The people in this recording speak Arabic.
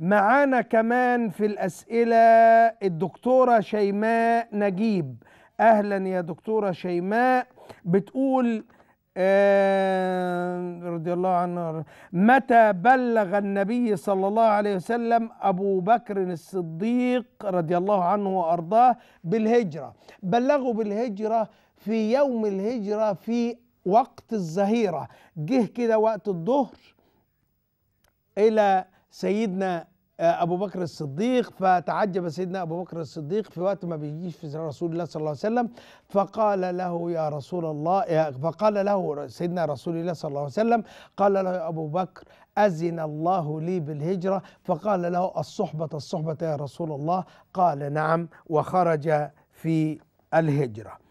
معانا كمان في الأسئلة الدكتورة شيماء نجيب أهلا يا دكتورة شيماء بتقول آه رضي الله عنه متى بلغ النبي صلى الله عليه وسلم أبو بكر الصديق رضي الله عنه وأرضاه بالهجرة بلغه بالهجرة في يوم الهجرة في وقت الظهيرة جه كده وقت الظهر إلى سيدنا آه، ابو بكر الصديق فتعجب سيدنا ابو بكر الصديق في وقت ما بيجيش في رسول الله صلى الله عليه وسلم فقال له يا رسول الله فقال له سيدنا رسول الله صلى الله عليه وسلم قال له يا ابو بكر أذن الله لي بالهجرة فقال له الصحبة الصحبة يا رسول الله قال نعم وخرج في الهجره